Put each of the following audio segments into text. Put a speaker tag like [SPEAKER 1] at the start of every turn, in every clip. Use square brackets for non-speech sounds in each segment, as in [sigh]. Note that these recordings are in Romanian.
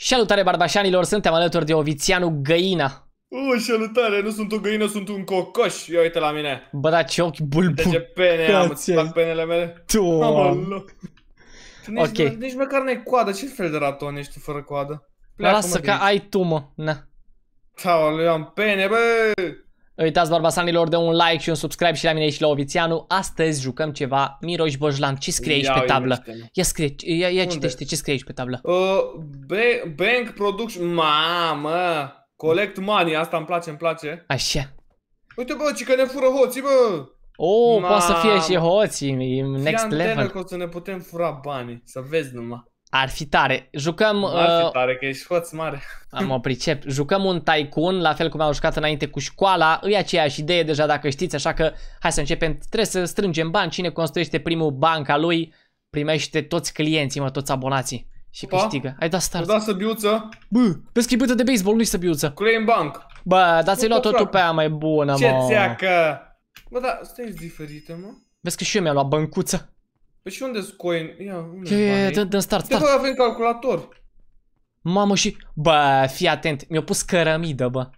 [SPEAKER 1] Salutare barbașanilor, suntem alături de Ovițianu Găina.
[SPEAKER 2] Uuu, salutare, nu sunt o găină, sunt un cocoș. Ia uite la mine.
[SPEAKER 1] Bă, da, ce ochi bulbu De ce
[SPEAKER 2] pene am, îți fac penele mele? Tu. Nici, nici măcar n-ai coadă, ce fel de raton ești fără coadă? Lasă că ai
[SPEAKER 1] tu, mă. Na. eu am pene, bă! Nu uitați barbasanilor de un like și un subscribe și la mine și la Ovițianu. Astăzi jucăm ceva. Miroș Bojlan, ce scrie aici ia, pe tablă? Ia scrie, ia, ia citește, ce scrie aici pe tablă? Uh,
[SPEAKER 2] bank, bank Production, mamă! Collect money, asta îmi place, îmi place. Așa. Uite bă, ci că ne fură hoții, bă!
[SPEAKER 1] Oh, Ma... poate să fie și hoții, next level. că
[SPEAKER 2] o să ne putem fura banii, să vezi numai.
[SPEAKER 1] Ar fi tare. Jucăm... Ar fi uh, că ești hoț mare. o pricep. Jucăm un Tycoon, la fel cum am jucat înainte cu școala. E aceeași idee deja, dacă știți, așa că hai să începem. Trebuie să strângem bani. Cine construiește primul banca lui, primește toți clienții, mă, toți abonații. Și Opa. câștigă. Ai dat start. dat săbiuță. Bă, vezi că de baseball, nu-i săbiuță. Claim bank. Bă, dar ți-ai luat totul pe aia mai bună, Ce mă. Ce țeacă?
[SPEAKER 2] Bă, da, stai diferită, mă.
[SPEAKER 1] Vezi că și eu mi-am luat băncuță.
[SPEAKER 2] Păi și unde coin? Ia, unde e, dă, dă start, start. De avem calculator.
[SPEAKER 1] Mamă și... Bă, fii atent, mi-a pus cărămidă, bă.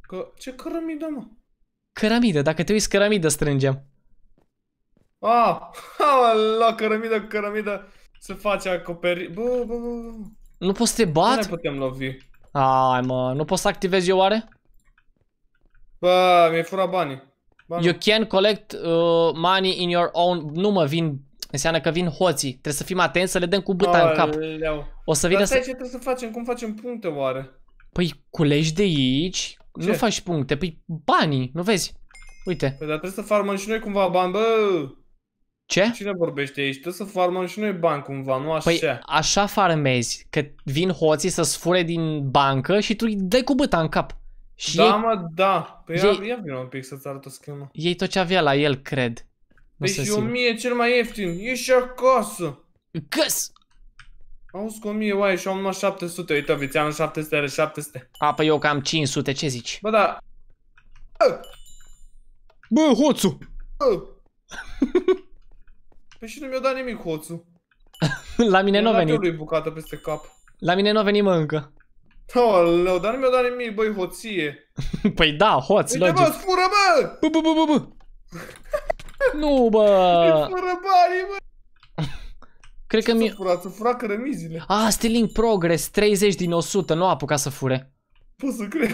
[SPEAKER 2] Că, ce cărămidă, mă?
[SPEAKER 1] Cărămidă, dacă te uiți cărămidă strângem.
[SPEAKER 2] Ah, [laughs] la cărămidă cărămidă se face acoperi... Bă, bă, bă, bă.
[SPEAKER 1] Nu poți să te bat? Nu ne putem lovi. Ai, mă, nu poți să activezi eu oare?
[SPEAKER 2] Bă, mi-ai furat banii you
[SPEAKER 1] can collect uh, money in your own... Nu mă vin... Înseamnă că vin hoții. Trebuie să fim atenți să le dăm cu bâta în cap. O să vină Dar să... ce
[SPEAKER 2] trebuie să facem? Cum facem puncte oare?
[SPEAKER 1] Păi culegi de aici, ce? nu faci puncte, păi banii, nu vezi? Uite.
[SPEAKER 2] Păi dar trebuie să farmăm și noi cumva bani, bă! Ce? Cine vorbește aici? Trebuie să farmăm și noi bani cumva, nu păi, așa. Păi
[SPEAKER 1] așa farmezi, că vin hoții să-ți fure din bancă și tu îi dai cu bâta în cap. Și da, ei... mă,
[SPEAKER 2] da. Păi ei... ia, ia vină un pic să-ți arăt o schemă.
[SPEAKER 1] Ei tot ce avea la el, cred. Nu deci o mie
[SPEAKER 2] cel mai ieftin. Ieși acasă. Căs! Auzi cu mie, oaie și am numai 700. Uite, vițeanul 700 are 700. A, păi eu cam 500, ce zici? Bă, da. Ă! Bă, hoțu! Bă. păi și nu mi-a dat nimic hoțu.
[SPEAKER 1] [laughs] la mine nu a venit. lui
[SPEAKER 2] bucată peste cap.
[SPEAKER 1] La mine nu a venit mă încă.
[SPEAKER 2] Aleu, dar nu mi-a dat nimic, băi, hoție.
[SPEAKER 1] [laughs] păi da, hoț, logic. Uite, bă, fură, bă! Bă, bă, bă, bă, bă! nu, bă! Îi
[SPEAKER 2] fură banii, bă!
[SPEAKER 1] Cred că mi... Fura, să fura cărămizile. Ah, Stealing Progress, 30 din 100, nu a apucat să fure. Pot să cred.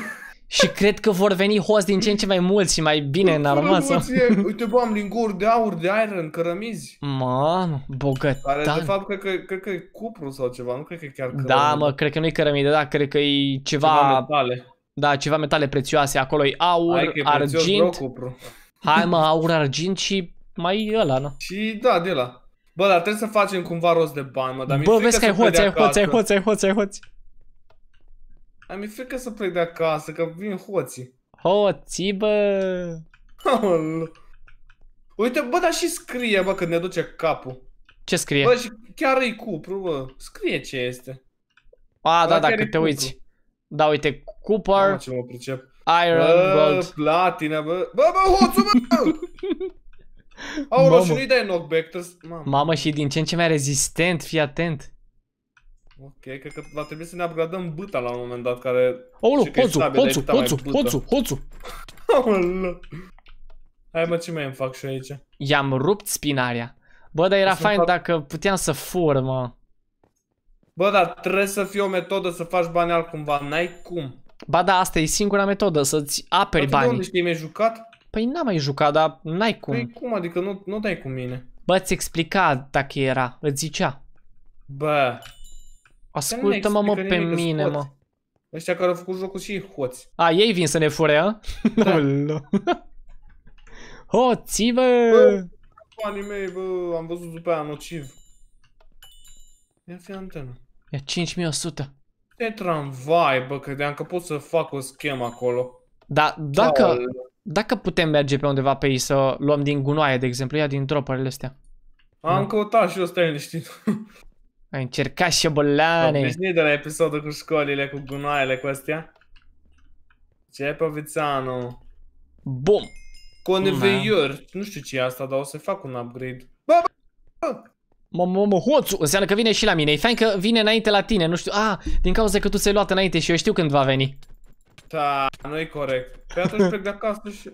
[SPEAKER 1] Și cred că vor veni host din ce în ce mai mulți și mai bine în armață.
[SPEAKER 2] Uite, bă, am linguri de aur, de iron, cărămizi.
[SPEAKER 1] Mamă, bogat. Care, de
[SPEAKER 2] fapt, cred că, cred că e cupru sau ceva, nu cred că e chiar da, cărămidă. Da,
[SPEAKER 1] mă, cred că nu e cărămidă, da, cred că e ceva... ceva metale. Da, ceva metale prețioase. Acolo e aur, Hai, e argint. Cupru. Hai, mă, aur, argint și mai ăla, nu? Și da, de la.
[SPEAKER 2] Bă, dar trebuie să facem cumva rost de bani, mă, dar Bă, vezi că ai hoți, ai hoți, ai
[SPEAKER 1] hoți, ai hoți, ai hoți.
[SPEAKER 2] Mi-e frică să plec de acasă, că vin hoții.
[SPEAKER 1] Hoții, bă!
[SPEAKER 2] Uite, bă, dar și scrie, bă, când ne duce capul.
[SPEAKER 1] Ce scrie? Bă, și
[SPEAKER 2] chiar e cupru, bă. Scrie ce este.
[SPEAKER 1] A, da, da, că te cupru. uiți. Da, uite, Cooper, mă, ce mă pricep. Iron, bă, Gold. platina, bă. Bă, bă, hoțul, bă!
[SPEAKER 2] [laughs] Au roșu, nu-i dai knockback, trebuie... Mamă.
[SPEAKER 1] Mamă, și din ce în ce mai rezistent, fii atent.
[SPEAKER 2] Ok, cred că va trebui să ne upgradăm băta la un moment dat care... Aolo, poțu, poțu, poțu, poțu,
[SPEAKER 1] hoțu! Hai mă, ce mai îmi fac și aici? I-am rupt spinarea. Bă, dar era fain fac... dacă puteam să fur, mă. Bă, dar trebuie
[SPEAKER 2] să fie o metodă să faci bani altcumva, n-ai cum.
[SPEAKER 1] Ba da, asta e singura metodă, să-ți aperi banii. Dar tu mi-ai jucat? Păi n-am mai jucat, dar n-ai cum. Păi cum, adică nu, nu dai cu mine. Bă, ți explica dacă era, îți zicea. Bă, Ascultă-mă, mă, pe mine, mă.
[SPEAKER 2] Ăștia care au făcut jocul și hoți.
[SPEAKER 1] A, ei vin să ne fure, a? Da. [laughs] [laughs] Hoții, bă!
[SPEAKER 2] bă! mei, bă, am văzut după aia nociv. Ia fi antenă.
[SPEAKER 1] Ia 5100.
[SPEAKER 2] De tramvai, bă, credeam că pot să fac o schemă acolo.
[SPEAKER 1] Da, dacă, Aole. dacă putem merge pe undeva pe ei să luăm din gunoaie, de exemplu, ia din droperele astea. Am da. căutat și eu, stai liniștit. [laughs] Ai încercat șobolane. Am obișnuit
[SPEAKER 2] de la episodul cu școlile, cu gunoaiele, cu astea. Ce e Povițanu? Bum! Conveier. Nu știu ce e asta, dar o să fac un upgrade. ba,
[SPEAKER 1] ba. Mă, hoțu, înseamnă că vine și la mine. E fain că vine înainte la tine, nu știu. Ah, din cauza că tu ți-ai luat înainte și eu știu când va veni.
[SPEAKER 2] Da, nu e corect. pe păi atunci plec de acasă și...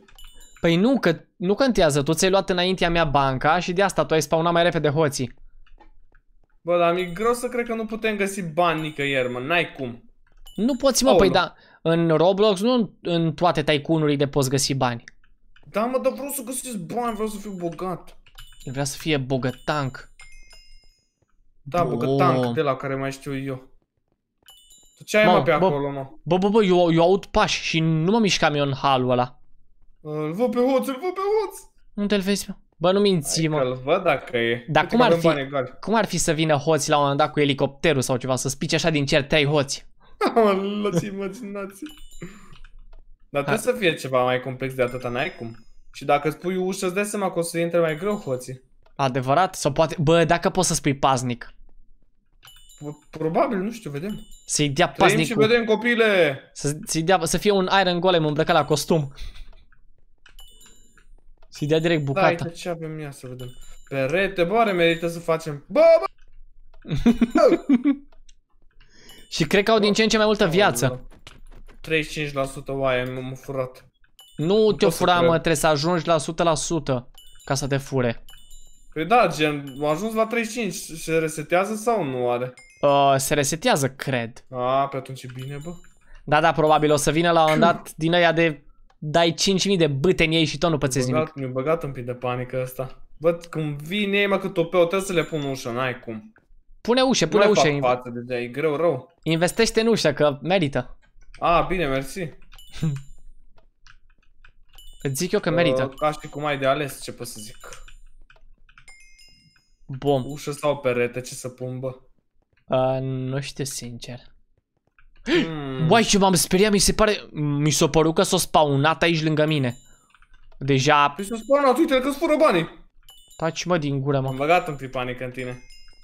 [SPEAKER 1] Păi nu, că nu contează. Tu ți-ai luat înaintea mea banca și de asta tu ai spawnat mai repede hoții.
[SPEAKER 2] Bă, dar mi-e greu să cred că nu putem găsi bani nicăieri, mă, n-ai cum.
[SPEAKER 1] Nu poți, mă, păi da, în Roblox nu în toate taicunurile poți găsi bani.
[SPEAKER 2] Da, mă, dar vreau să găsesc bani, vreau să fiu bogat.
[SPEAKER 1] Vreau să fie bogătank. Da, Bro. bogătank, oh. de
[SPEAKER 2] la care mai știu eu.
[SPEAKER 1] Tu ce ai, mă, mă pe bă, acolo, mă? Bă, bă, bă, eu, eu aud pași și nu mă mișcam eu în halul ăla. Îl văd pe hoț, îl văd pe hoț! Unde-l vezi, mă? Bă, nu minți, mă. Că-l văd dacă e. Dar cum ar, fi, cum ar fi să vină hoți la un moment dat cu elicopterul sau ceva, să spice așa din cer trei hoți?
[SPEAKER 2] [laughs] Lăți imaginați.
[SPEAKER 1] Dar trebuie să fie
[SPEAKER 2] ceva mai complex de atâta, n-ai cum. Și dacă spui ușă, îți dai seama că o să intre mai greu hoții.
[SPEAKER 1] Adevărat? Sau poate... Bă, dacă poți să spui paznic.
[SPEAKER 2] Probabil, nu știu, vedem.
[SPEAKER 1] Să-i dea paznicul. Trăim și vedem, copile! Să, să, dea, să fie un Iron Golem îmbrăcat la costum să dea direct da, bucata. Da,
[SPEAKER 2] uite ce avem ia să vedem. Perete, bă, oare merită să facem... Bă,
[SPEAKER 1] bă! [laughs] Și cred că au din ce în ce mai multă viață.
[SPEAKER 2] 35% oaie m-am furat.
[SPEAKER 1] Nu te-o fura, mă, trebuie să ajungi la 100% ca să te fure.
[SPEAKER 2] Păi da, gen, am ajuns la 35, se resetează sau nu are?
[SPEAKER 1] Uh, se resetează, cred.
[SPEAKER 2] A, pe atunci e bine, bă.
[SPEAKER 1] Da, da, probabil o să vină la un dat din aia de dai 5.000 de bâte în ei și tot nu pățești mi nimic.
[SPEAKER 2] Mi-a băgat un pic de panică asta. Văd cum vine ei, mă, că topeu, trebuie să le pun ușă, n-ai cum.
[SPEAKER 1] Pune ușe, pune ușe. Nu față
[SPEAKER 2] de e greu rău.
[SPEAKER 1] Investește în ușă, că merită. A, bine, mersi. [laughs] Îți zic eu că merită. Uh,
[SPEAKER 2] ca și cum ai de ales, ce pot să zic.
[SPEAKER 1] Bom. Ușă sau perete, ce să pun, bă? Uh, nu știu, sincer. Mm. Uai, ce m-am speriat, mi se pare... Mi s-a părut că s-a spawnat aici lângă mine. Deja... Mi s-a spawnat, uite că-ți fură banii. Taci mă din gură, mă. Am băgat un pic panică în tine.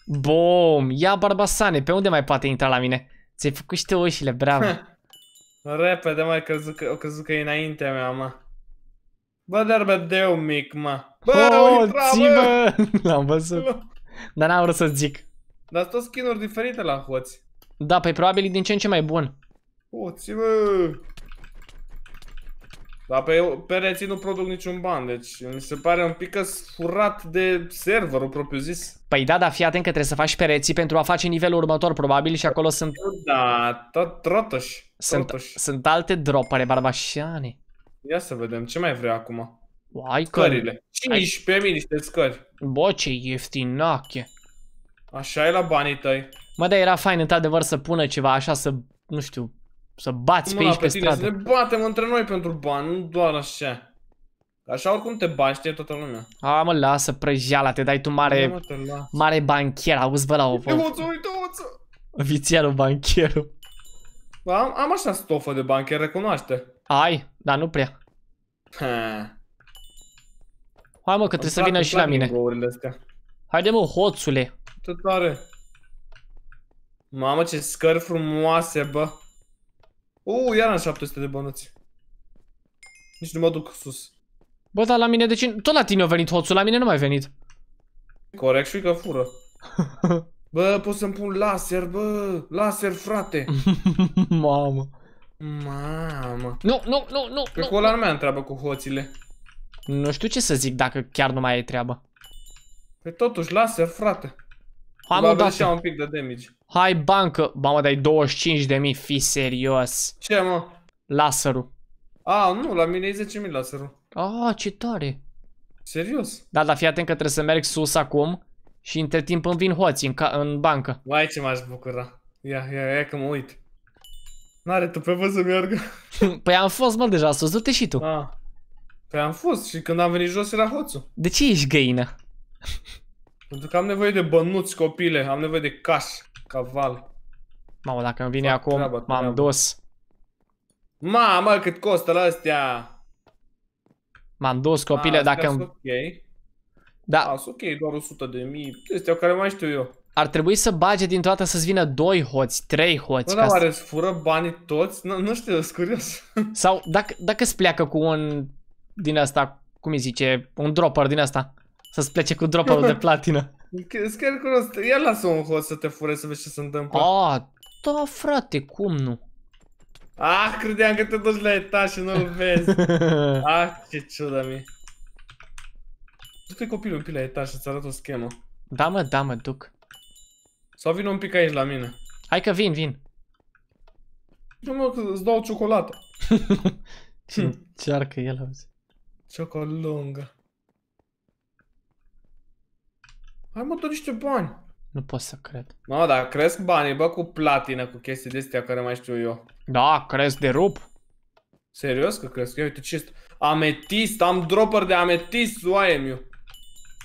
[SPEAKER 1] Bom, ia barbasane, pe unde mai poate intra la mine? Ți-ai făcut și tu ușile, bravo.
[SPEAKER 2] Repede, mă, crezut că, crezut că e înaintea mea, mă. Bă, dar deu mic, mă. Bă, oh,
[SPEAKER 1] intra, bă! [laughs] L-am văzut. Dar n-am vrut să zic.
[SPEAKER 2] Dar sunt skin-uri diferite la hoți.
[SPEAKER 1] Da, pe păi probabil e din ce în ce mai bun.
[SPEAKER 2] Poți, mă! Dar pe pereții nu produc niciun ban, deci mi se pare un pic furat de serverul propriu zis.
[SPEAKER 1] Păi da, dar fii atent că trebuie să faci pereții pentru a face nivelul următor probabil și acolo sunt... Da, tot trotoși. Sunt, sunt alte dropare barbașiane.
[SPEAKER 2] Ia să vedem, ce mai vrei acum? Ai Scările. 15.000 niște scări. Bă,
[SPEAKER 1] ce ieftinache. Așa e la banii tăi. Mă, da, era fain într-adevăr să pună ceva așa, să, nu știu, să bați mă, pe aici pe, pe tine, stradă. să
[SPEAKER 2] ne batem între noi pentru bani, nu doar așa. Așa oricum te bani, știe toată lumea.
[SPEAKER 1] A, mă, lasă prăjeala, te dai tu mare, mă, mare banchier, auzi, bă, la o... uite uite bancherul.
[SPEAKER 2] Am, am așa stofă de bancher, recunoaște. Ai, dar nu prea.
[SPEAKER 1] Ha. Hai mă, că trebuie să vină și la mine. Haide mă, hoțule. Ce tare. Mamă, ce scări frumoase, bă. Uuu, iar am 700 de bănuți. Nici nu mă duc sus. Bă, dar la mine de ce... Tot la tine a venit hoțul, la mine nu mai venit.
[SPEAKER 2] Corect și că fură. [laughs] bă, pot să-mi pun laser, bă. Laser,
[SPEAKER 1] frate. [laughs] Mamă. Mamă. Nu, nu, nu, nu. Cred că ăla nu mai treabă cu hoțile. Nu știu ce să zic dacă chiar nu mai ai treabă. Pe
[SPEAKER 2] păi totuși, laser, frate.
[SPEAKER 1] Hai mă, dați un
[SPEAKER 2] pic de damage.
[SPEAKER 1] Hai bancă. Ba mă, dai 25 de mii, fi serios. Ce mă? Laserul.
[SPEAKER 2] A, nu, la mine e 10.000 laserul.
[SPEAKER 1] A, ce tare. Serios? Da, dar fii atent că trebuie să merg sus acum și între timp îmi vin hoții în, în bancă. Vai ce m-aș bucura. Ia, ia, ia că mă uit.
[SPEAKER 2] N-are tu vă să meargă.
[SPEAKER 1] păi am fost, mă, deja sus, du-te și
[SPEAKER 2] tu. A. Păi am fost și când am venit jos era hoțul.
[SPEAKER 1] De ce ești găină?
[SPEAKER 2] Pentru că am nevoie de bănuți, copile, am nevoie de caș, caval.
[SPEAKER 1] Mamă, dacă îmi vine Fac acum, m-am dus.
[SPEAKER 2] Mamă, cât costă la astea!
[SPEAKER 1] M-am dus, copile, A, dacă... ok.
[SPEAKER 2] Da. A, ok, doar 100 de mii, chestia care mai știu eu.
[SPEAKER 1] Ar trebui să bage din toată să-ți vină 2 hoți, 3 hoți. Nu, dar să...
[SPEAKER 2] fură banii toți? Nu, nu știu, sunt curios.
[SPEAKER 1] Sau dacă, dacă îți pleacă cu un din asta, cum îi zice, un dropper din asta. Să-ți plece cu drop de platină.
[SPEAKER 2] [laughs] Chiar cunosc, ia lasă un host să te fure să vezi ce se întâmplă. A, da
[SPEAKER 1] frate, cum nu?
[SPEAKER 2] Ah, credeam că te duci la etaj și nu-l vezi. ah, [laughs] ce ciuda mi Du-te copilul un pic la etaj să-ți arăt o
[SPEAKER 1] schemă. Da mă, da mă, duc. Sau vin un pic aici la mine. Hai că vin, vin.
[SPEAKER 2] Nu mă, că îți dau o ciocolată. [laughs]
[SPEAKER 1] ce încearcă el, auzi.
[SPEAKER 2] Ciocolungă.
[SPEAKER 1] Hai mă, tot niște bani. Nu pot să cred.
[SPEAKER 2] Mă, dar cresc banii, bă, cu platină, cu chestii de astea care mai știu eu. Da, cresc de rup. Serios că cresc? Ia uite ce este. Ametist, am dropper de ametist, oaie eu.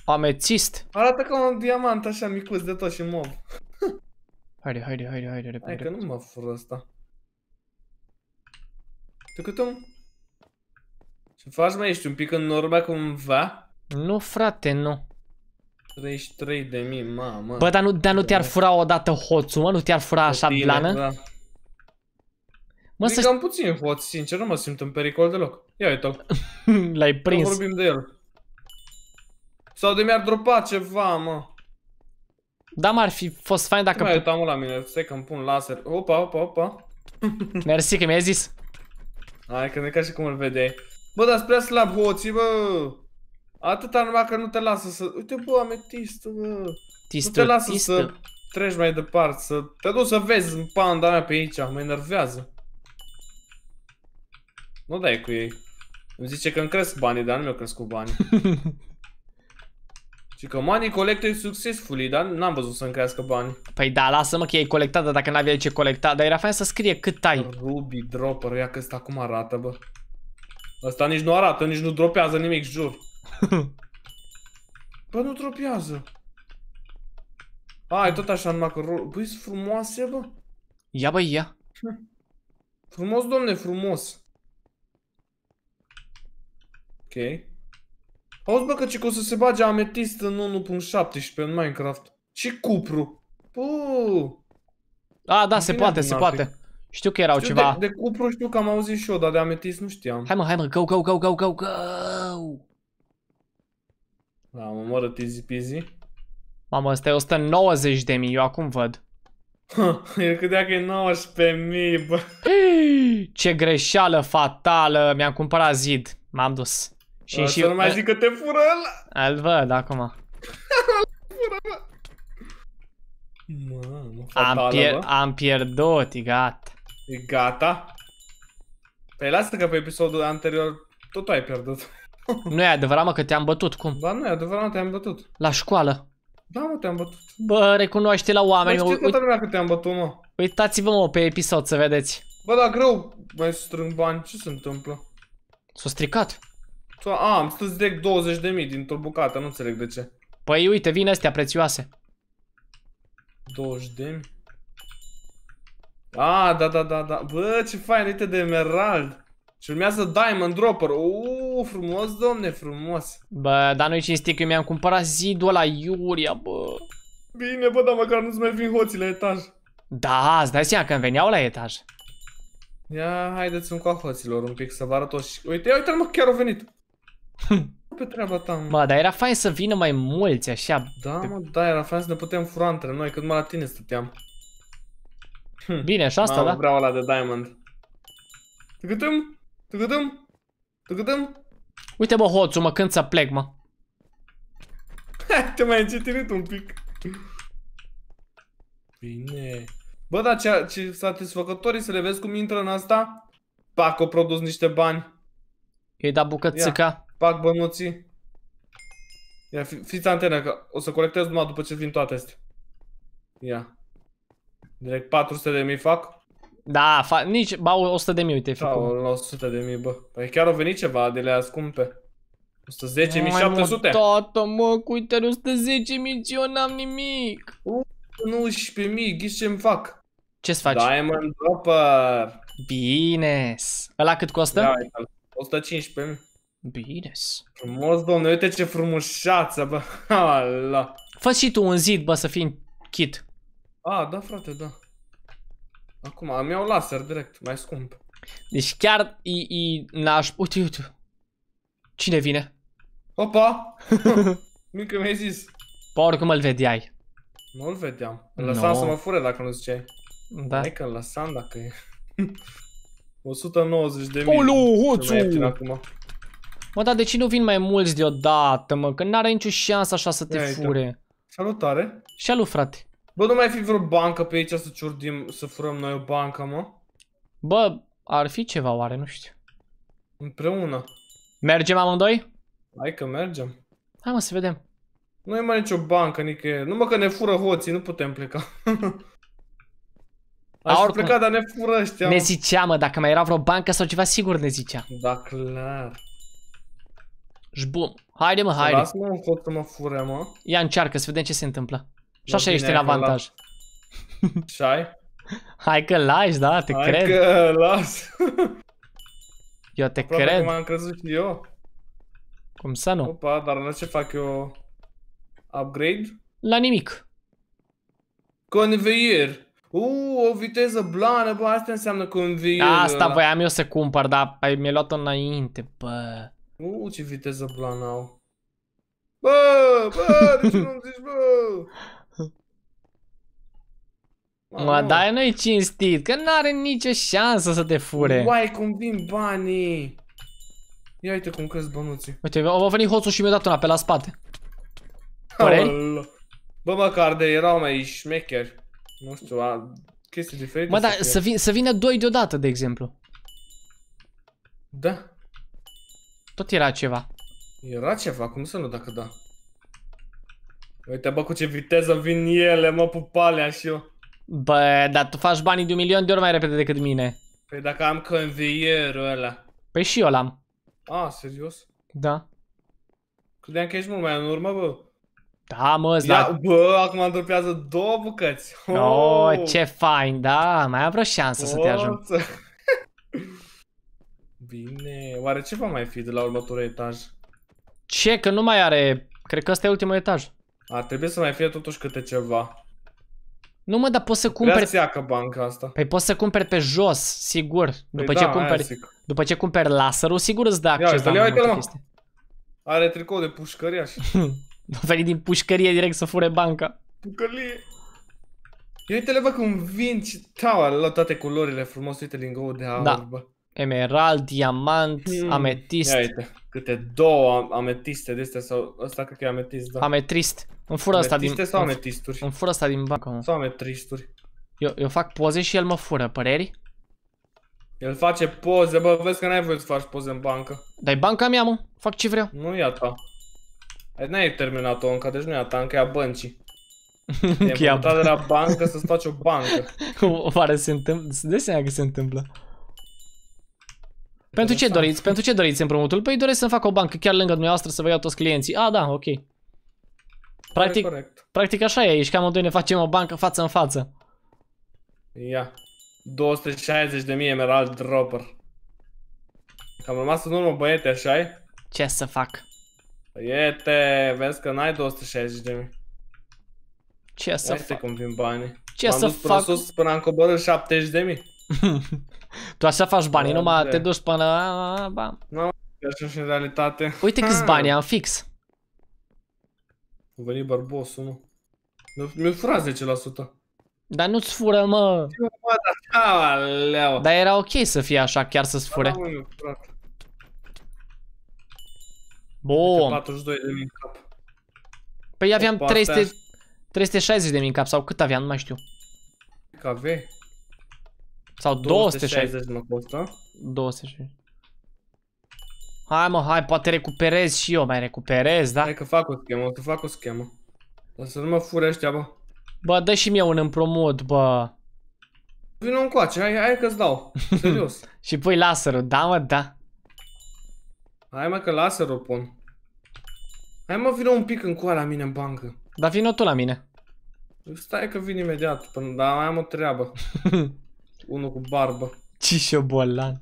[SPEAKER 2] Ametist? Arată ca un diamant așa micuț de tot și mob.
[SPEAKER 1] haide, haide, haide, haide, repede. Hai că nu mă fură asta.
[SPEAKER 2] Tu cât om? Ce faci mai ești un pic în urmă cumva?
[SPEAKER 1] Nu frate, nu.
[SPEAKER 2] 33 de mii, mamă. Bă, dar nu, dar nu te-ar
[SPEAKER 1] fura odată hoțul, mă? Nu te-ar fura așa de blană? Da.
[SPEAKER 2] Mă, păi să... cam puțin hoț, sincer, nu mă simt în pericol deloc. Ia uite [laughs] L-ai prins. Nu vorbim de el. Sau de mi-ar dropa ceva, mă. Da, m-ar fi fost fain dacă... Mai la mine, stai că îmi pun laser. Opa, opa, opa.
[SPEAKER 1] [laughs] Mersi că mi-ai zis. Hai, că nu ca și cum îl vedeai.
[SPEAKER 2] Bă, dar spre slab hoții, bă. Atâta numai că nu te lasă să... Uite bă, ametistă, bă. Tistă, nu te lasă tistă. să treci mai departe, să te duci să vezi în panda mea pe aici, mă enervează. Nu dai cu ei. Îmi zice că îmi cresc banii, dar nu mi-au crescut banii. [laughs] Și că money collected successfully, dar n-am văzut să-mi crească bani.
[SPEAKER 1] Păi da, lasă-mă că e colectată dacă n-aveai ce colecta, dar era fain să scrie cât ai. Ruby dropper, ia că ăsta cum arată, bă.
[SPEAKER 2] Ăsta nici nu arată, nici nu dropează nimic, jur. [laughs] bă, nu tropează. A, e tot așa numai că... Băi, sunt frumoase, bă.
[SPEAKER 1] Ia, bă, ia.
[SPEAKER 2] [laughs] Frumos, domne, frumos. Ok. Auzi, bă, că ce că o să se bage ametist în 1.17 în Minecraft. Și cupru. Puu. A, da, se poate, se poate. Știu că erau știu ceva. De, de cupru știu că am auzit și eu, dar de ametist nu știam. Hai mă, hai mă, go, go, go, go, go, go! Da, mă omoră easy peasy.
[SPEAKER 1] Mamă, ăsta e 190 de mii, eu acum văd. [laughs]
[SPEAKER 2] eu credea că e 19 mii, bă.
[SPEAKER 1] [gasps] ce greșeală fatală, mi-am cumpărat zid, m-am dus. Și, o, și să nu mai zic că te fură ăla. Îl văd acum. [laughs] am, pier am pierdut, e gata. E gata? Păi
[SPEAKER 2] lasă că pe episodul
[SPEAKER 1] anterior tot ai pierdut. [laughs] Nu e adevărat, mă, că te-am bătut, cum? Ba nu e adevărat, te-am bătut. La școală. Da, mă, te-am bătut. Bă, recunoaște la oameni. Nu știu lumea că te-am bătut, mă. Uitați-vă, mă, pe episod să vedeți.
[SPEAKER 2] Bă, dar greu mai strâng bani. Ce se întâmplă? S-a stricat. A, am strâns direct mii dintr-o bucată, nu înțeleg de ce. Păi uite, vin astea prețioase. mii. A, da, da, da, da. Bă, ce fain, uite de emerald. Și urmează Diamond Dropper. Uuu, frumos, domne, frumos.
[SPEAKER 1] Bă, dar nu-i cinstit că mi-am cumpărat zidul la Iuria, bă.
[SPEAKER 2] Bine, bă, dar măcar nu-ți mai vin hoții la etaj.
[SPEAKER 1] Da, îți dai seama că îmi veneau la etaj.
[SPEAKER 2] Ia, haideți-mi cu hoților un pic să vă arăt și... Uite, ia, uite mă, chiar au venit.
[SPEAKER 1] [laughs] pe treaba ta, mă. Bă, dar era fain să vină mai mulți, așa.
[SPEAKER 2] Da, mă, da, era fain să ne putem fura între noi, cât mă la tine stăteam. Hm. Bine, așa asta, da? vreau ăla de diamond.
[SPEAKER 1] Cât Tăgădăm! Tăgădăm! Uite bă, hoțul, mă, când să plec, mă. Te
[SPEAKER 2] mai încetinit un pic.
[SPEAKER 1] Bine. Bă, dar ce, ce
[SPEAKER 2] satisfăcător să le vezi cum intră în asta? Pac, o produs niște bani.
[SPEAKER 1] Ei da bucățica. Ia,
[SPEAKER 2] pac bănuții. Ia, fi, fiți antenă, că o să colectez numai după ce vin toate astea. Ia. Direct 400 de mii fac. Da, fa nici, ba 100 de mii, uite, fi cum. Da, 100 de mii, bă. Păi chiar au venit ceva de la scumpe. 700. Mai
[SPEAKER 1] tata, mă, cu uite, 110.000,
[SPEAKER 2] eu n-am nimic. mii, ghiți ce-mi fac.
[SPEAKER 1] Ce-ți faci? Diamond Dropper. Bine-s. Ăla cât costă? Da, Bine. s Frumos, domnule, uite ce frumușață, bă. [laughs] Ala. Fă și tu un zid, bă, să fii în kit.
[SPEAKER 2] A, da, frate, da. Acum, am iau laser direct, mai scump.
[SPEAKER 1] Deci chiar i, i n-aș... Uite, uite. Cine vine? Opa! [laughs] Mică mi-ai zis. Pa, oricum îl vedeai.
[SPEAKER 2] Nu-l vedeam. Îl lăsam no. să mă fure dacă nu ziceai. Da. Hai că îl lăsam dacă e. 190 [laughs] de mii. Olu, hoțu! acum.
[SPEAKER 1] Mă, dar de ce nu vin mai mulți deodată, mă? Că n-are nicio șansă așa să te Ia fure.
[SPEAKER 2] Salutare. Și alu, frate. Bă, nu mai fi vreo bancă pe aici să ciurdim, să furăm noi
[SPEAKER 1] o bancă, mă? Bă, ar fi ceva oare, nu știu. Împreună. Mergem amândoi? Hai că mergem. Hai mă, să vedem. Nu e mai nicio
[SPEAKER 2] bancă, nicăieri. Numai că ne fură hoții, nu putem pleca. Aș oricum, pleca, dar ne fură ăștia. Ne
[SPEAKER 1] zicea, mă, dacă mai era vreo bancă sau ceva, sigur ne zicea. Da, clar. Jbum. Haide, mă, haide. Lasă-mă
[SPEAKER 2] un hot să mă fure, mă.
[SPEAKER 1] Ia încearcă, să vedem ce se întâmplă. Și așa ești în avantaj.
[SPEAKER 2] [laughs] Și ai?
[SPEAKER 1] Hai că lași, da, te Hai cred. Hai că las. [laughs] eu te Aproape cred. cum am
[SPEAKER 2] crezut și eu. Cum să nu? Opa, dar la ce fac eu? Upgrade?
[SPEAKER 1] La nimic. Conveier.
[SPEAKER 2] Uuu, o viteză blană, bă, asta înseamnă conveyor. Asta ăla.
[SPEAKER 1] voiam eu să cumpăr, dar păi, mi-ai luat-o înainte, bă. Uuu, ce viteză blană au.
[SPEAKER 2] Bă, bă, de ce nu zici, bă? [laughs]
[SPEAKER 1] Ah, mă, dar nu-i cinstit, că n-are nicio șansă să te fure.
[SPEAKER 2] Uai, cum vin banii.
[SPEAKER 1] Ia uite cum cresc bănuții. Uite, va veni hoțul și mi-a dat una pe la spate. Păreri?
[SPEAKER 2] Bă, măcar de erau mai șmecheri. Nu știu, a... chestii diferite. Mă, dar să, vin,
[SPEAKER 1] să vină doi deodată, de exemplu.
[SPEAKER 2] Da. Tot era ceva. Era ceva, cum să nu dacă da?
[SPEAKER 1] Uite, bă, cu ce viteză vin ele, mă, pupalea și eu. Bă, dar tu faci banii de un milion de ori mai repede decât mine.
[SPEAKER 2] Păi dacă am conveierul ăla.
[SPEAKER 1] Păi și eu l-am.
[SPEAKER 2] A, serios? Da. Credeam că ești mult mai în urmă, bă.
[SPEAKER 1] Da, mă, Ia, da.
[SPEAKER 2] Bă, acum dupează două bucăți. Oh, oh ce
[SPEAKER 1] fain, da. Mai am vreo șansă Poță. să te ajung.
[SPEAKER 2] [laughs] Bine, oare ce va mai fi de la următorul etaj?
[SPEAKER 1] Ce? Că nu mai are... Cred că ăsta e ultimul etaj.
[SPEAKER 2] A, trebuie să mai fie totuși câte ceva.
[SPEAKER 1] Nu mă, dar poți să cumperi...
[SPEAKER 2] Vrea să banca asta.
[SPEAKER 1] Păi poți să cumperi pe jos, sigur. Păi după, da, ce cumperi, după ce cumperi laserul, sigur îți dă acces la mai multe chestii.
[SPEAKER 2] Are tricou de pușcăria și...
[SPEAKER 1] [laughs] Nu veni din pușcărie direct să fure banca.
[SPEAKER 2] Pucălie.
[SPEAKER 1] Ia uite-le, bă, cum vin și taua, le luat toate culorile frumos, uite lingoul de aur, da. bă. Emerald, diamant, hmm. ametist. Ia uite
[SPEAKER 2] câte două ametiste de astea sau ăsta cred că e ametist, da. Ametrist. Îmi fură asta din... Ametiste sau
[SPEAKER 1] ametisturi? Îmi fură asta din bancă, mă. Sau ametristuri. Eu, eu fac poze și el mă fură, păreri?
[SPEAKER 2] El face poze, bă, vezi că n-ai voie să faci poze în bancă.
[SPEAKER 1] Dai banca mea, mă.
[SPEAKER 2] Fac ce vreau. Nu e a ta. N-ai terminat-o încă, deci nu e a ta, încă e a
[SPEAKER 1] băncii. [laughs] te de la bancă să-ți faci o bancă. [laughs] Oare se întâmplă? De seama că se întâmplă. Pentru ce doriți? Pentru ce doriți împrumutul? Păi doresc să-mi fac o bancă chiar lângă dumneavoastră să vă iau toți clienții. A, da, ok. Practic, practic așa e aici, cam amândoi ne facem o bancă față în față.
[SPEAKER 2] Ia. 260 de mii emerald dropper. Am rămas în urmă, băiete, așa e? Ce să fac? Băiete, vezi că n-ai 260 de mii.
[SPEAKER 1] Ce să fac? cum vin banii. Ce să fac? Sus
[SPEAKER 2] până am coborât 70 de mii. [laughs]
[SPEAKER 1] tu așa faci banii, da, numai da. te duci
[SPEAKER 2] până... Bam. Nu, așa și în realitate. Uite câți bani am fix. A venit barbosul,
[SPEAKER 1] nu? Mi-a furat 10%. Dar nu-ți fură, mă! Dar era ok să fie așa, chiar să-ți da, fure. Da, Păi aveam 360 de mii cap sau cât aveam, nu mai știu. Că aveai? Sau 260 mă costă. Da? 260. Hai mă, hai, poate recuperez și eu, mai recuperez, da? Hai că fac o schemă, că fac o schemă. O să nu mă fure ăștia, bă. Bă, dă și mie un împrumut, bă. Vino încoace, hai, hai că-ți dau. [laughs] Serios. și pui laserul, da mă, da.
[SPEAKER 2] Hai mă că laserul pun. Hai mă, vino un pic încoa la mine în bancă. Da,
[SPEAKER 1] vino tu la mine.
[SPEAKER 2] Stai că vin imediat, până, dar mai am o treabă. [laughs]
[SPEAKER 1] Unul cu barbă. șobolan.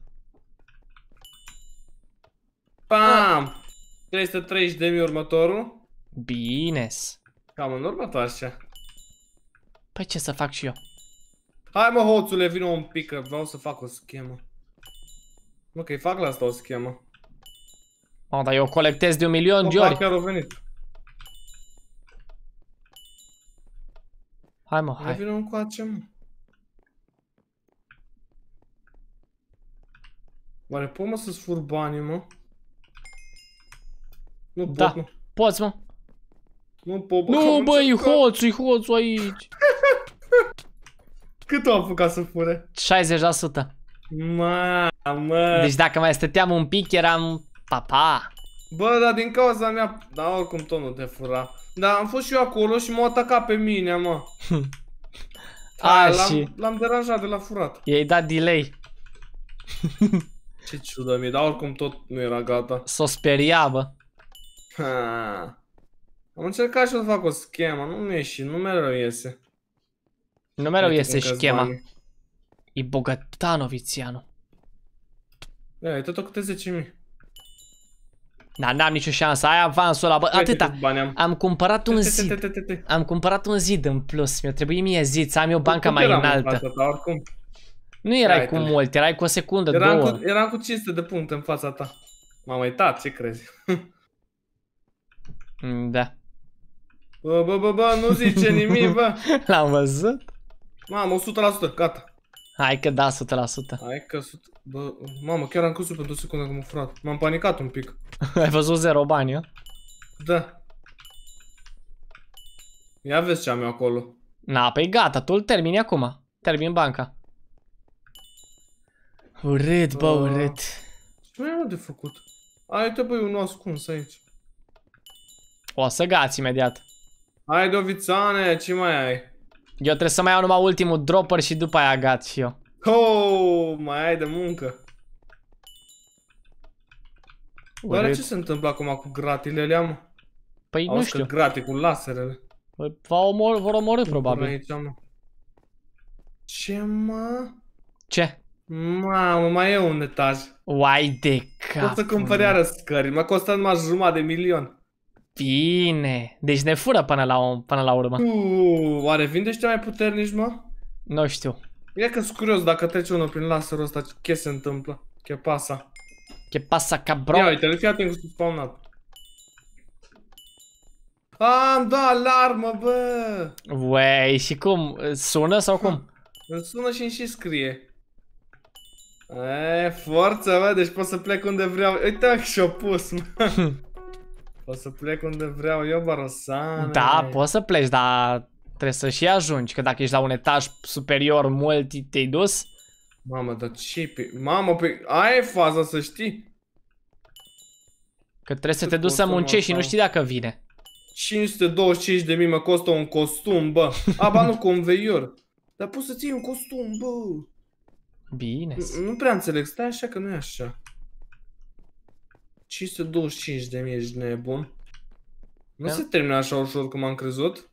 [SPEAKER 2] Pam! 330 de mii următorul.
[SPEAKER 1] Bines.
[SPEAKER 2] Cam în următor
[SPEAKER 1] așa. Păi ce să fac și eu?
[SPEAKER 2] Hai mă, hoțule, vină un pic, că vreau să fac o schemă. Mă, că fac la asta o schemă.
[SPEAKER 1] Oh, dar eu colectez de un milion de ori. chiar au venit. Hai mă, hai. Vină
[SPEAKER 2] un coace, mă. Oare pot mă să-ți fur banii, mă?
[SPEAKER 1] Nu pot, da. mă. Poți, mă.
[SPEAKER 2] Nu pot, mă. Nu, băi,
[SPEAKER 1] e hoțu aici. Cât o am făcut să fure? 60%. mă. Deci dacă mai stăteam un pic, eram... Papa.
[SPEAKER 2] Bă, dar din cauza mea... Da, oricum tot nu te fura. Dar am fost și eu acolo și m-au atacat pe mine, mă. [laughs] A, și... L-am deranjat de la furat. I-ai dat delay. [laughs] Ce ciudă mi dar oricum tot nu era gata.
[SPEAKER 1] S-o speria, bă.
[SPEAKER 2] Am încercat și să fac o schemă, nu mi și nu mereu iese.
[SPEAKER 1] Nu mereu iese schema. Bani. E Bogatanovițianu. Da, e tot câte 10.000. Da, n-am nicio șansă, ai avansul ăla, bă, atâta. Am cumpărat un zid. Am cumpărat un zid în plus, mi-a trebuit mie zid, să am eu banca mai înaltă. Oricum. Nu erai cu mult, erai cu o secundă, eram două. Cu,
[SPEAKER 2] eram cu 500 de puncte în fața ta. M-am uitat, ce crezi?
[SPEAKER 1] [laughs] da.
[SPEAKER 2] Bă, bă, bă, bă, nu zice nimic, bă. [laughs] L-am văzut. Mamă, 100%, gata. Hai
[SPEAKER 1] că da, 100%. Hai
[SPEAKER 2] că 100... Bă, mamă, chiar am căzut pentru o secundă că m-am furat. M-am panicat un
[SPEAKER 1] pic. [laughs] Ai văzut zero bani, eu? Da.
[SPEAKER 2] Ia vezi ce am eu acolo.
[SPEAKER 1] Na, păi gata, tu îl termini acum. Termin banca. Urât, bă, uh, urât. Ce mai am de făcut? Ai uite, băi, un ascuns aici. O să gați imediat. Hai, dovițane, ce mai ai? Eu trebuie să mai iau numai ultimul dropper și după aia gat și eu.
[SPEAKER 2] Oh, mai ai de muncă. Dar ce se întâmplă acum cu gratile alea, mă? Păi Auzi nu știu. grate cu laserele.
[SPEAKER 1] Păi omor, vor omorâ probabil. Aici, mă. Ce mă? Ce? Mamă, mai e un etaj. Uai de cap. Pot să cumpăr iară scări. M-a costat numai jumătate de milion. Bine. Deci ne fură până la, până la urmă. Uuu, oare vinde ăștia mai puternici, mă? Nu știu.
[SPEAKER 2] E că sunt curios dacă trece unul prin laserul ăsta, ce se întâmplă? Che pasa? Che pasa, cabron? Ia uite, fii atent cu spawnat.
[SPEAKER 1] Am dat alarmă, bă! Uai, și cum? Sună sau cum?
[SPEAKER 2] sună și și scrie. E, forță, mă, deci pot să plec unde vreau. Uite, și-o pus, mă. [laughs] pot să plec unde vreau eu, Barosan. Da,
[SPEAKER 1] poți să pleci, dar trebuie să și ajungi, că dacă ești la un etaj superior mult, te-ai dus. Mamă, dar ce pe... Mamă, pe... Aia e faza, să știi. Că trebuie să te duci să muncești și nu știi dacă vine.
[SPEAKER 2] 525 de mii mă costă un costum, bă. A, ba nu, conveior. Dar poți să ții un costum, bă. Bine. Nu, prea înțeleg, stai așa că nu e așa. 525 de mii, ești nebun. Nu da. se termină așa ușor cum am crezut.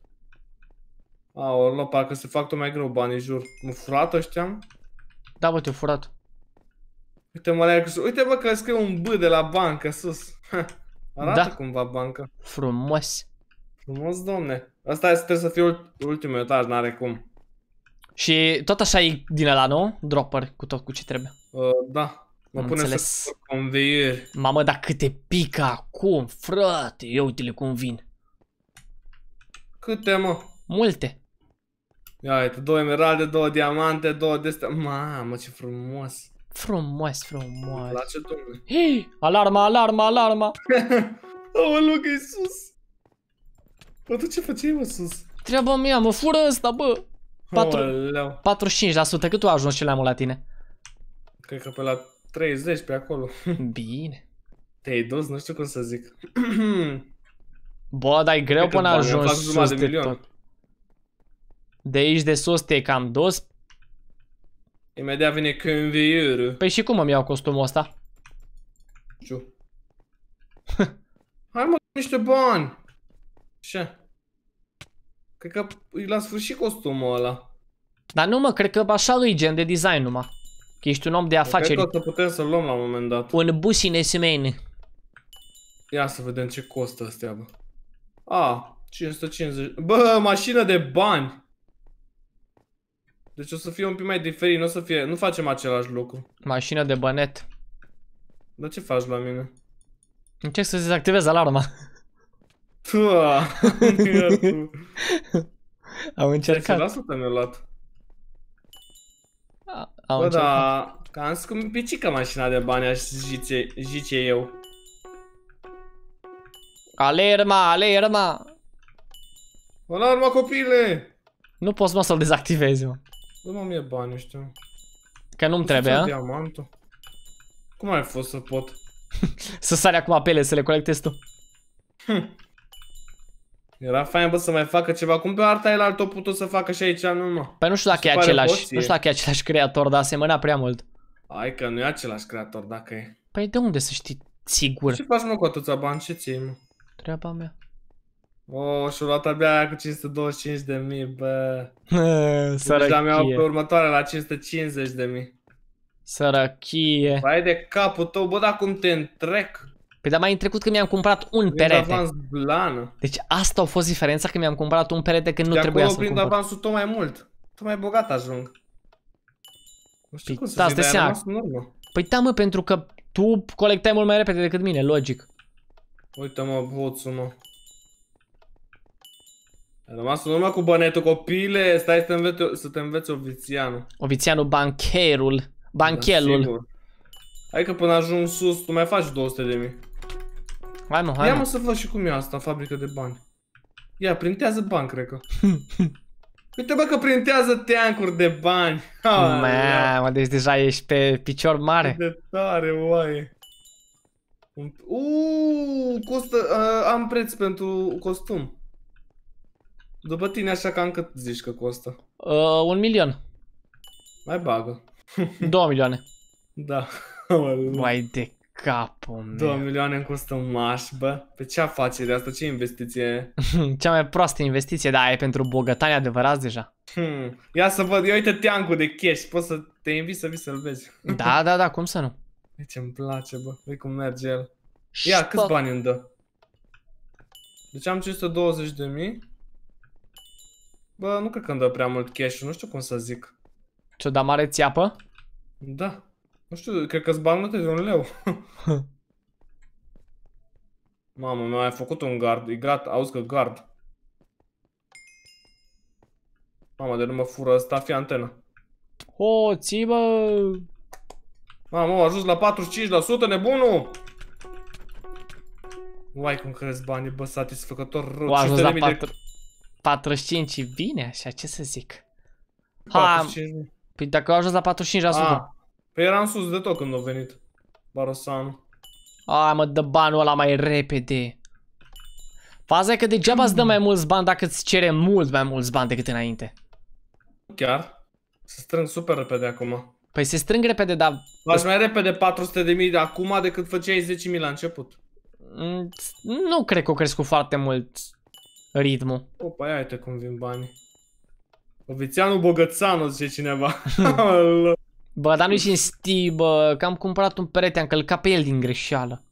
[SPEAKER 2] Aolo, parcă se fac tot mai greu banii, jur. Mă furat ăștia? Da, bă, te o furat. Uite mă, la uite bă că scrie un B de la bancă
[SPEAKER 1] sus. Arată da. cumva banca. Frumos. Frumos, domne.
[SPEAKER 2] Asta este, trebuie să fie ultimul etaj, n-are cum.
[SPEAKER 1] Și tot așa e din ăla, nu? Dropper cu tot cu ce trebuie. Uh, da. Mă pune înțeles. să
[SPEAKER 2] conveier.
[SPEAKER 1] Mamă, dar câte pică acum, frate. eu uite-le cum vin. Câte, mă? Multe.
[SPEAKER 2] Ia uite, două emeralde, două diamante, două de astea.
[SPEAKER 1] Mamă, ce frumos. Frumos, frumos. Îmi place, domnule. Hei, alarma, alarma, alarma. Aoleu, [laughs] că e sus. Bă, tu ce făceai, mă, sus? Treaba mea, mă fură ăsta, bă. 4, 45%, cât tu a ajuns cel mai mult la tine?
[SPEAKER 2] Cred că pe la 30 pe acolo. Bine. Te-ai
[SPEAKER 1] dus, nu știu cum să zic. Bă, dar e greu până ajungi sus de, de tot. De aici de sus te ai cam dus. Imediat vine convierul. Păi și cum îmi iau costumul ăsta? Știu. [laughs] Hai mă, niște bani. Ce? Cred că la sfârșit costumul ăla. Dar nu mă, cred că așa lui gen de design numai. Că ești un om de afaceri. Cred că putem să luăm la un moment dat. Un business man. Ia să vedem ce costă astea, bă.
[SPEAKER 2] A, 550. Bă, mașină de bani. Deci o să fie un pic mai diferit, nu o să fie, nu facem același lucru. Mașină de bănet. Dar ce faci la mine?
[SPEAKER 1] Încerc să-ți dezactivez alarma.
[SPEAKER 2] am încercat. Lasă mi-a luat. A, am Bă, încercat. da, că am scumpit picica mașina de é bani, aș zice, zice é eu.
[SPEAKER 1] Alerma, alerma! Alarma, copile! Nu poți, mă, să-l dezactivezi, mă. Dă-mă mie é bani ăștia. Então. Că nu-mi trebuie, a? Diamantul. Cum ai fost să pot? [laughs] să sari acum apele, să le colectezi tu. Hm. [laughs] Era
[SPEAKER 2] fain, bă, să mai facă ceva. Cum pe arta el tot putut să facă și aici, nu, mă Păi nu știu dacă e același, nu știu dacă
[SPEAKER 1] e același creator, dar asemăna prea mult.
[SPEAKER 2] Hai că nu e același creator, dacă e.
[SPEAKER 1] Păi de unde să știi, sigur? Ce
[SPEAKER 2] faci, mă, cu atâția bani? Ce ții, mă? Treaba mea. O, oh, și-o luat abia aia cu 525 de mii, bă. [laughs] Deci Sărăchie. mea pe următoare la 550 de
[SPEAKER 1] mii. Sărăchie. Bai de capul tău, bă, dar cum te întrec? Păi dar mai în trecut că mi-am cumpărat un prind perete. avans blană. Deci asta a fost diferența că mi-am cumpărat un perete când de nu trebuia să-l cumpăr. prind
[SPEAKER 2] avansul tot mai mult. Tot mai bogat ajung. Nu știu păi, cum să da, zic, dar
[SPEAKER 1] Păi da mă, pentru că tu colectai mult mai repede decât mine, logic.
[SPEAKER 2] Uite mă, boțul mă. A rămas în urmă cu bănetul, copile, stai să te înveți, să te înveți ovițianul.
[SPEAKER 1] Ovițianul, bancherul, banchelul.
[SPEAKER 2] Da, Hai că până ajung sus, tu mai faci 200 de mii.
[SPEAKER 1] Hai mă, hai Ia mă să
[SPEAKER 2] văd și cum e asta, fabrică de bani. Ia, printează bani, cred că. [laughs] Uite bă că printează teancuri de bani.
[SPEAKER 1] Mă, deci deja ești pe picior mare.
[SPEAKER 2] De tare, oaie. Uuu, costă, uh, am preț pentru costum. După tine așa că am cât zici că costă?
[SPEAKER 1] Uh, un milion. Mai bagă. Două milioane. [laughs] Da. [laughs] Mai de capul meu. 2 milioane îmi costă un maș, bă. Pe ce afacere asta? Ce investiție? [laughs] Cea mai proastă investiție, da, e pentru bogătani adevărați deja.
[SPEAKER 2] Hmm. Ia să văd, ia uite teancul de cash, poți să te invit să vii să-l vezi. da,
[SPEAKER 1] [laughs] da, da, cum să nu? De deci ce îmi place, bă, vei cum
[SPEAKER 2] merge el. Ia, câți bani îmi dă? Deci am 520 de mii. Bă, nu cred că îmi dă prea mult cash nu știu cum să zic. Ce-o da mare ți Da. Nu știu, cred că-ți s de un leu. [laughs] Mamă, mi-a mai făcut un gard. E grat, auzi că gard. Mamă, de nu mă fură ăsta, fi antenă. Ho, ții bă! Mamă, au ajuns la 45%, nebunul! Uai,
[SPEAKER 1] cum crezi banii, bă, satisfăcător rău. Au ajuns la 4... de... 45, bine așa, ce să zic? Ha, păi dacă au ajuns la
[SPEAKER 2] 45%. Păi era în sus de tot când a venit. Barosan.
[SPEAKER 1] Ai mă, dă banul ăla mai repede. Faza e că degeaba îți dă mai mulți bani dacă îți cere mult mai mulți bani decât înainte.
[SPEAKER 2] Chiar? Se strâng super repede acum.
[SPEAKER 1] Păi se strâng repede, dar... Faci mai
[SPEAKER 2] repede 400 de mii de acum decât făceai 10 mii la început.
[SPEAKER 1] Mm, nu cred că o cu foarte mult ritmul. Opa, ia uite cum vin banii. Ovițeanu Bogățanu, zice cineva. [laughs] Bă, dar nu-i cinsti, bă, că am cumpărat un perete, am călcat pe el din greșeală.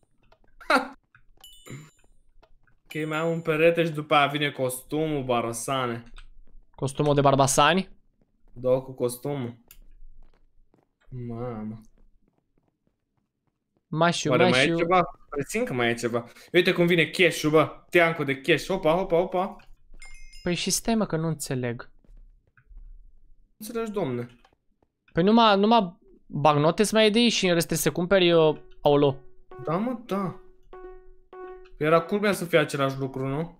[SPEAKER 2] Ok, [laughs] mai am un perete și după aia vine costumul, barosane.
[SPEAKER 1] Costumul de barbasani? Da, cu costumul. Mamă. Mașu, Oare mașu. mai e ceva?
[SPEAKER 2] Prețin că mai e ceva. Uite cum vine cash-ul, bă. Teancu de cash. Opa, opa, opa.
[SPEAKER 1] Păi și stai, mă, că nu înțeleg. Înțelegi, domne. Păi numai, numai bagnote să mai iei și în rest trebuie să cumperi eu, uh, aolo. Da, mă, da. Era culmea să fie același lucru, nu?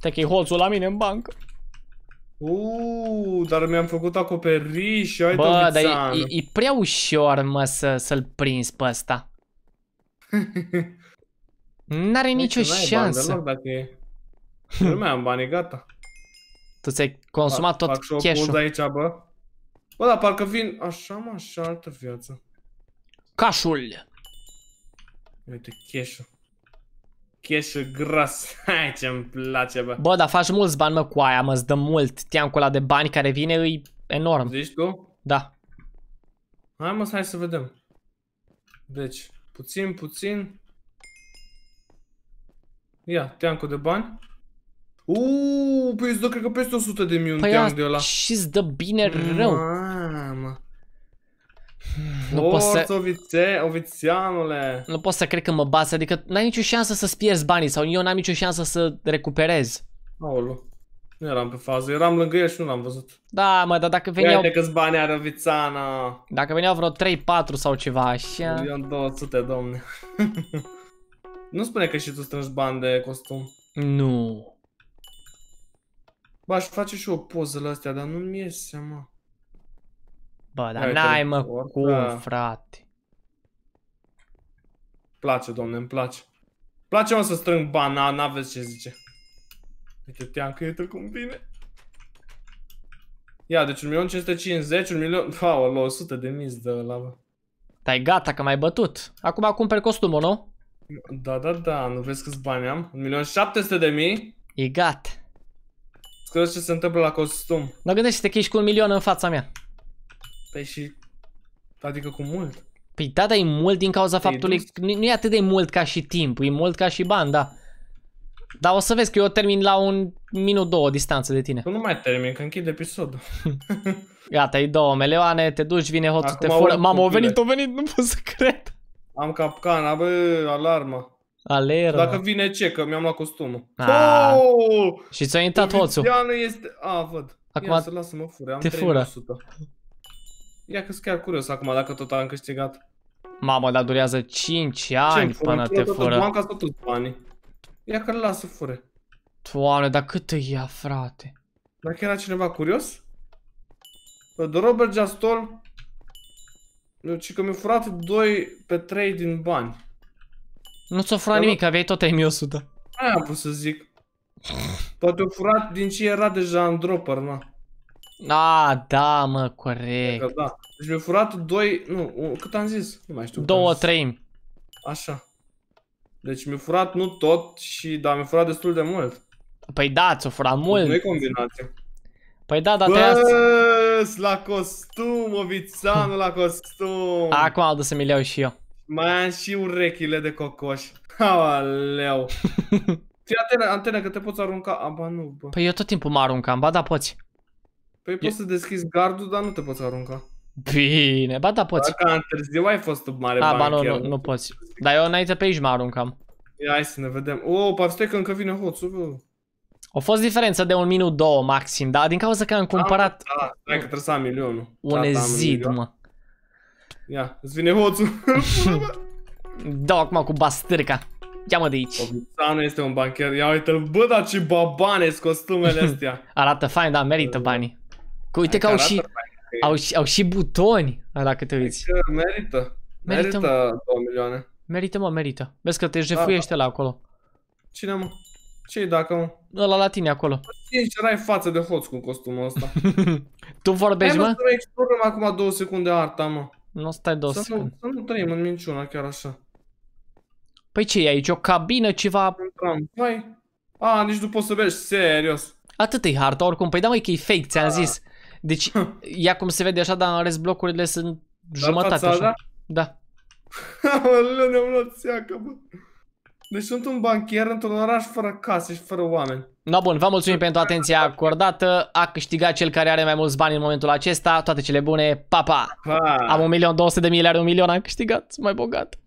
[SPEAKER 1] Te că holțul la mine
[SPEAKER 2] în bancă. Uuu, dar mi-am făcut acoperiș și ai Bă, dar e,
[SPEAKER 1] e, prea ușor, mă, să, să-l prinzi pe ăsta. [laughs] N-are nicio șansă. Bani,
[SPEAKER 2] dacă e... nu mai am
[SPEAKER 1] bani, gata. Tu ți-ai consumat fac, tot cash-ul. aici, bă. Bă,
[SPEAKER 2] dar parcă vin așa, mă, așa, altă viață.
[SPEAKER 1] Cașul!
[SPEAKER 2] Uite, cash-ul. cash gras. [laughs] Hai ce-mi place, bă. Bă, dar
[SPEAKER 1] faci mulți bani, mă, cu aia, mă, îți dă mult. Teancul ăla de bani care vine, e enorm. Zici tu? Da.
[SPEAKER 2] Hai, mă, hai să vedem. Deci, puțin, puțin. Ia, teancul de bani. Uuu,
[SPEAKER 1] păi îți dă, cred că peste 100 de mii un păi teanc de ăla. și îți dă bine rău. Mamă. Nu Forță, poți să... ovițe,
[SPEAKER 2] ovițeanule.
[SPEAKER 1] Nu poți să cred că mă bați, adică n-ai nicio șansă să-ți pierzi banii sau eu n-am nicio șansă să recuperez. Aolo. Nu eram pe fază, eram lângă el și nu l-am văzut.
[SPEAKER 2] Da, mă, dar dacă veneau... Uite câți bani are Vițana.
[SPEAKER 1] Dacă veneau vreo 3-4 sau ceva, așa... Eu 200, domne.
[SPEAKER 2] [laughs] nu spune că și tu strângi bani de costum.
[SPEAKER 1] Nu.
[SPEAKER 2] Ba, aș face și o poză la astea, dar nu-mi iese, mă.
[SPEAKER 1] Bă, dar n-ai, mă, cum, frate. Place,
[SPEAKER 2] domne, îmi place. Place, mă, să strâng bana, n-aveți ce zice. Uite, te-am
[SPEAKER 1] căietă cum vine.
[SPEAKER 2] Ia, deci 1.550.000, 1 milion...
[SPEAKER 1] Aolo, 100 de mii de ăla, bă. Dar gata, că m-ai bătut. Acum cumperi costumul, nu?
[SPEAKER 2] Da, da, da, nu vezi câți bani am? 1.700.000? milion de mii? E gata. Scuze ce se întâmplă la costum.
[SPEAKER 1] Dar gândește-te că ești cu un milion în fața mea. Păi și... Adică cu mult. Păi da, dar e mult din cauza păi, faptului că nu, e atât de mult ca și timp, e mult ca și bani, da. Dar o să vezi că eu termin la un minut, două distanță de tine. Tu păi nu mai termin, că închid episodul. [laughs] Gata, e două meleoane, te duci, vine hoțul, Acum te fură. Mamă, au venit,
[SPEAKER 2] au venit, nu pot să cred. Am capcana, bă, alarmă.
[SPEAKER 1] Alero. Dacă
[SPEAKER 2] vine ce, că mi-am luat costumul.
[SPEAKER 1] A, oh! Și ți-a intrat hoțul.
[SPEAKER 2] este... A, văd. Acum Ia să lasă, mă fure. Am te 300. fură. Ia că sunt chiar curios acum dacă tot am câștigat.
[SPEAKER 1] Mamă, dar durează 5 ani ce până te fură. am tot banii. Ia
[SPEAKER 2] că lasă fure.
[SPEAKER 1] Doamne, dar cât te ia, frate?
[SPEAKER 2] Dacă era cineva curios? The Robert Jastol... Ci că mi-a furat 2 pe 3 din bani.
[SPEAKER 1] Nu-ți o fura nimic, aveai tot M100.
[SPEAKER 2] Aia am vrut să zic. Poate o furat din
[SPEAKER 1] ce era deja în dropper, na. A, da, mă, corect. da.
[SPEAKER 2] Deci mi-a furat 2, nu, cât am zis? Nu mai știu. 2
[SPEAKER 1] treimi. Așa.
[SPEAKER 2] Deci mi-a furat nu tot și da, mi-a furat destul de mult. Păi da, ți-a furat mult. Nu e combinație. Păi da, dar te-a... la costum,
[SPEAKER 1] ovițanul la costum. Acum au dus să și eu.
[SPEAKER 2] Mai am și urechile de cocoș.
[SPEAKER 1] Aoleu. [laughs]
[SPEAKER 2] Fii atenă, antena, că te poți arunca. Aba nu, bă.
[SPEAKER 1] Păi eu tot timpul mă aruncam, ba da poți.
[SPEAKER 2] Păi e... poți să deschizi gardul, dar nu te poți arunca.
[SPEAKER 1] Bine, ba da poți.
[SPEAKER 2] Dacă am târziu ai fost un mare A, ba nu, nu, nu
[SPEAKER 1] poți. Dar eu înainte pe aici mă aruncam.
[SPEAKER 2] Ia, hai să ne vedem. O, oh, par stai că încă vine hoțul, bă.
[SPEAKER 1] A fost diferență de un minut, două maxim, dar din cauza că am cumpărat...
[SPEAKER 2] Da, da, da că trebuie să am milionul. Un ezid, mă. Ia,
[SPEAKER 1] îți vine hoțul. [laughs] Dau acum cu bastârca. Ia-mă de aici. Obițanu este un bancher. Ia uite-l, bă, dar ce babane costumele [laughs] astea. arată fain, dar merită banii. Că uite că au și, au, și, au și butoni, dacă te uiți. Merită. Merită, 2 milioane. Merită, mă, merită. Vezi că te jefuiește da, da. la acolo. Cine, mă? ce dacă, mă? Ăla da, la tine acolo. Sincer, ai față de hoț cu costumul ăsta. [laughs] tu vorbești, Hai, mă? Hai,
[SPEAKER 2] mă, să explorăm acum două secunde arta, mă. Nu stai două să Nu, să nu trăim în minciuna chiar așa.
[SPEAKER 1] Păi ce e aici? O cabină, ceva... Păi? A, nici nu poți să vezi, serios. Atât e harta, oricum. Păi da, măi, că e fake, ți-am zis. Deci, ia cum se vede așa, dar în rest blocurile sunt jumătate. așa. da? Da. [laughs] ne-am luat seaca, bă.
[SPEAKER 2] Deci sunt un banchier într-un oraș fără case și fără oameni.
[SPEAKER 1] No, bun, vă mulțumim pentru atenția acordată. A câștigat cel care are mai mulți bani în momentul acesta. Toate cele bune. Pa, pa!
[SPEAKER 2] pa. Am
[SPEAKER 1] 1.200.000, are un milion, am câștigat. Mai bogat.